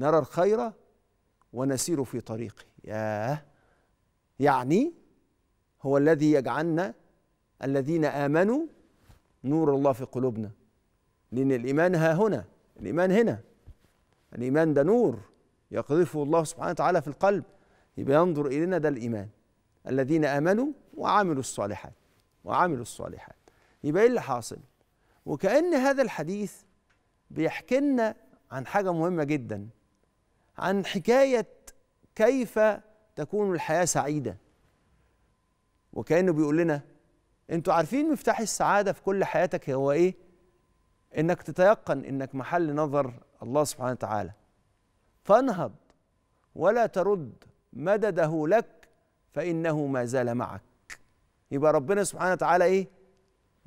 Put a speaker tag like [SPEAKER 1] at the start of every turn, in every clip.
[SPEAKER 1] نرى الخير ونسير في طريقه ياه يعني هو الذي يجعلنا الذين آمنوا نور الله في قلوبنا لأن الإيمان ها هنا الإيمان هنا الإيمان ده نور يقذفه الله سبحانه وتعالى في القلب يبقى ينظر إلينا ده الإيمان الذين آمنوا وعملوا الصالحات وعملوا الصالحات يبقى إيه اللي حاصل وكأن هذا الحديث بيحكي لنا عن حاجة مهمة جدا عن حكاية كيف تكون الحياة سعيدة وكأنه بيقول لنا انتوا عارفين مفتاح السعادة في كل حياتك هو ايه انك تتيقن انك محل نظر الله سبحانه وتعالى فانهض ولا ترد مدده لك فإنه ما زال معك يبقى ربنا سبحانه وتعالى ايه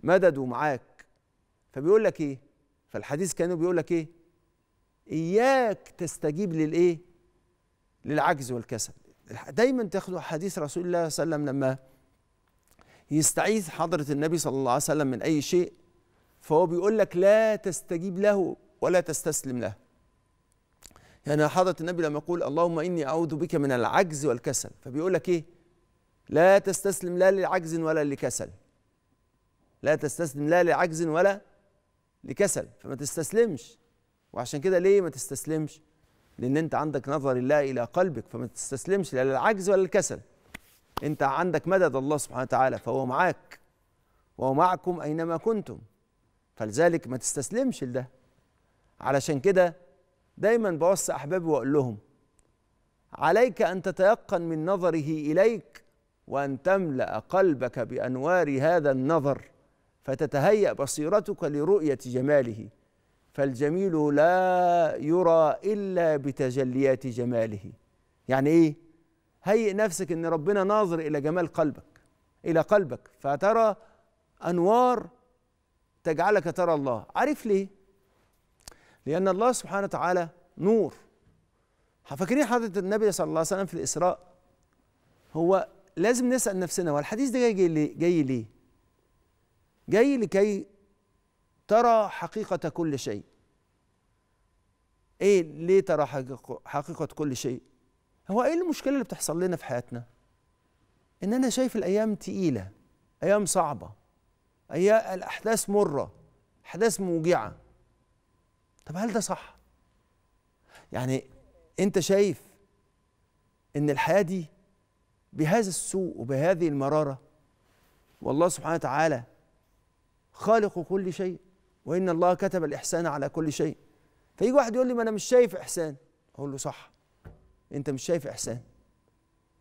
[SPEAKER 1] مدده معاك فبيقول لك ايه فالحديث كانه بيقول لك ايه إياك تستجيب للإيه؟ للعجز والكسل دايما تاخدوا حديث رسول الله صلى الله عليه وسلم لما يستعيذ حضرة النبي صلى الله عليه وسلم من أي شيء فهو بيقول لك لا تستجيب له ولا تستسلم له يعني حضرة النبي لما يقول اللهم إني أعوذ بك من العجز والكسل فبيقول لك إيه لا تستسلم لا لعجز ولا لكسل لا تستسلم لا لعجز ولا لكسل فما تستسلمش وعشان كده ليه ما تستسلمش لان انت عندك نظر الله الى قلبك فما تستسلمش لا للعجز ولا الكسل انت عندك مدد الله سبحانه وتعالى فهو معاك وهو معكم اينما كنتم فلذلك ما تستسلمش لده علشان كده دايما بوصي احبابي واقول لهم عليك ان تتيقن من نظره اليك وان تملا قلبك بانوار هذا النظر فتتهيا بصيرتك لرؤيه جماله فالجميل لا يرى إلا بتجليات جماله يعني إيه؟ هيئ نفسك إن ربنا ناظر إلى جمال قلبك إلى قلبك فترى أنوار تجعلك ترى الله عارف ليه؟ لأن الله سبحانه وتعالى نور فاكرين حضرة النبي صلى الله عليه وسلم في الإسراء هو لازم نسأل نفسنا هو الحديث ده جاي ليه؟ جاي ليه؟ جاي لكي ترى حقيقة كل شيء ايه ليه ترى حقيقة كل شيء هو ايه المشكلة اللي بتحصل لنا في حياتنا ان انا شايف الايام تقيلة ايام صعبة أيام الاحداث مرة احداث موجعة طب هل ده صح يعني انت شايف ان الحياة دي بهذا السوء وبهذه المرارة والله سبحانه وتعالى خالق كل شيء وان الله كتب الاحسان على كل شيء فيجي واحد يقول لي ما انا مش شايف احسان اقول له صح انت مش شايف احسان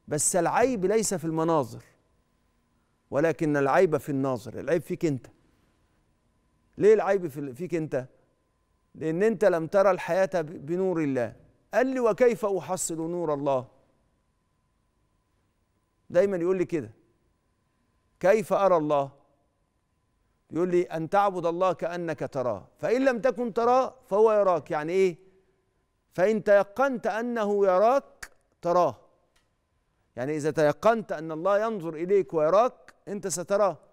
[SPEAKER 1] بس العيب ليس في المناظر ولكن العيب في الناظر العيب فيك انت ليه العيب فيك انت لان انت لم ترى الحياه بنور الله قال لي وكيف احصل نور الله دايما يقول لي كده كيف ارى الله يقول لي أن تعبد الله كأنك تراه فإن لم تكن تراه فهو يراك يعني إيه فإن تيقنت أنه يراك تراه يعني إذا تيقنت أن الله ينظر إليك ويراك أنت ستراه